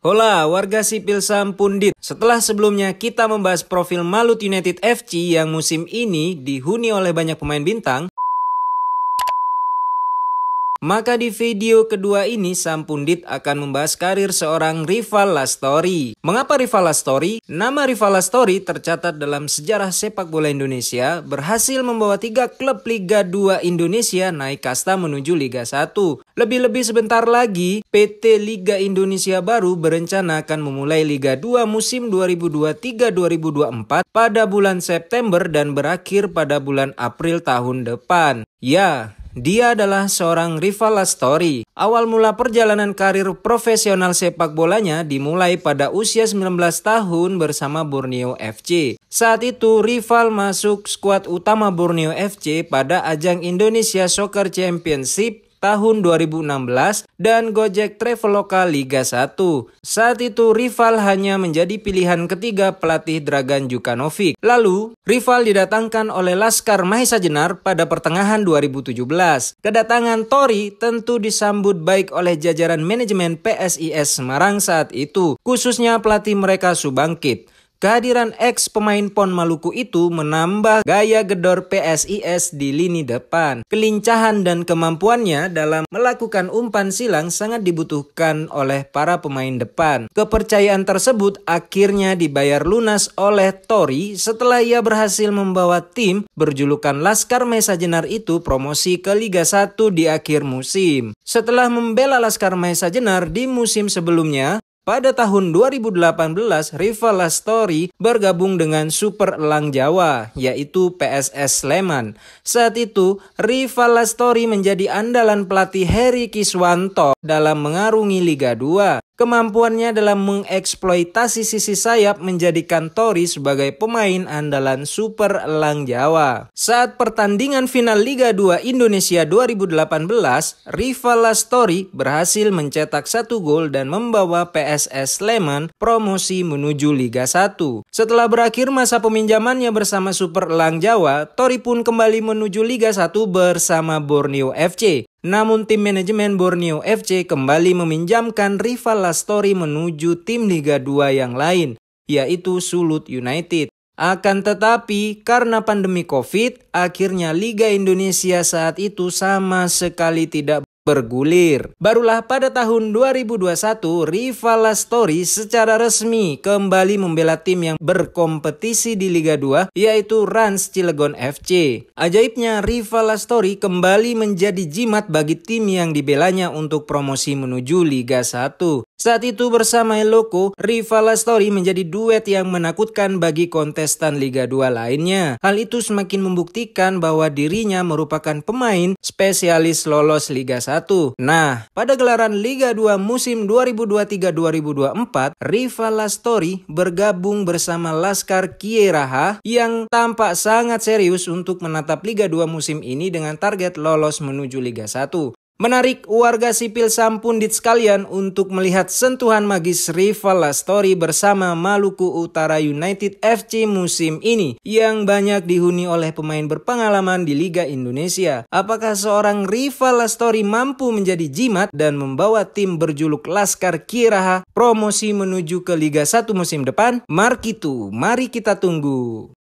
Hola warga sipil Sampundit. Setelah sebelumnya kita membahas profil Malut United FC yang musim ini dihuni oleh banyak pemain bintang, maka di video kedua ini Sam Pundit akan membahas karir seorang rival Lastori. Mengapa rival Lastori? Nama rival Lastori tercatat dalam sejarah sepak bola Indonesia berhasil membawa tiga klub Liga 2 Indonesia naik kasta menuju Liga 1. Lebih-lebih sebentar lagi, PT Liga Indonesia baru berencana akan memulai Liga 2 musim 2023-2024 pada bulan September dan berakhir pada bulan April tahun depan. Ya, dia adalah seorang rival story. Awal mula perjalanan karir profesional sepak bolanya dimulai pada usia 19 tahun bersama Borneo FC. Saat itu rival masuk skuad utama Borneo FC pada ajang Indonesia Soccer Championship tahun 2016 dan Gojek Traveloka Liga 1. Saat itu rival hanya menjadi pilihan ketiga pelatih Dragan Jukanovic. Lalu, rival didatangkan oleh Laskar Mahesa Jenar pada pertengahan 2017. Kedatangan Tori tentu disambut baik oleh jajaran manajemen PSIS Semarang saat itu, khususnya pelatih mereka Subangkit. Kehadiran ex pemain PON Maluku itu menambah gaya gedor PSIS di lini depan. Kelincahan dan kemampuannya dalam melakukan umpan silang sangat dibutuhkan oleh para pemain depan. Kepercayaan tersebut akhirnya dibayar lunas oleh Tori setelah ia berhasil membawa tim berjulukan Laskar Mesa itu promosi ke Liga 1 di akhir musim. Setelah membela Laskar Mesa di musim sebelumnya, pada tahun 2018, Rivala Story bergabung dengan Super Elang Jawa, yaitu PSS Sleman. Saat itu, Rivala Story menjadi andalan pelatih Heri Kiswanto dalam mengarungi Liga 2. Kemampuannya dalam mengeksploitasi sisi sayap menjadikan Tori sebagai pemain andalan Super Elang Jawa. Saat pertandingan final Liga 2 Indonesia 2018, Rivalas Tori berhasil mencetak satu gol dan membawa PSS Sleman promosi menuju Liga 1. Setelah berakhir masa peminjamannya bersama Super Elang Jawa, Tori pun kembali menuju Liga 1 bersama Borneo FC. Namun tim manajemen Borneo FC kembali meminjamkan rival story menuju tim Liga 2 yang lain, yaitu Sulut United. Akan tetapi, karena pandemi COVID, akhirnya Liga Indonesia saat itu sama sekali tidak bergulir. Barulah pada tahun 2021, Rivala Story secara resmi kembali membela tim yang berkompetisi di Liga 2, yaitu Rans Cilegon FC. Ajaibnya, Rivala Story kembali menjadi jimat bagi tim yang dibelanya untuk promosi menuju Liga 1. Saat itu bersama Eloko, Riva Lastori menjadi duet yang menakutkan bagi kontestan Liga 2 lainnya. Hal itu semakin membuktikan bahwa dirinya merupakan pemain spesialis lolos Liga 1. Nah, pada gelaran Liga 2 musim 2023-2024, Riva Lastori bergabung bersama Laskar Kieraha yang tampak sangat serius untuk menatap Liga 2 musim ini dengan target lolos menuju Liga 1. Menarik warga sipil Sampundit sekalian untuk melihat sentuhan magis rival Story bersama Maluku Utara United FC musim ini yang banyak dihuni oleh pemain berpengalaman di Liga Indonesia. Apakah seorang rival Story mampu menjadi jimat dan membawa tim berjuluk Laskar Kiraha promosi menuju ke Liga 1 musim depan? Markitu, mari kita tunggu.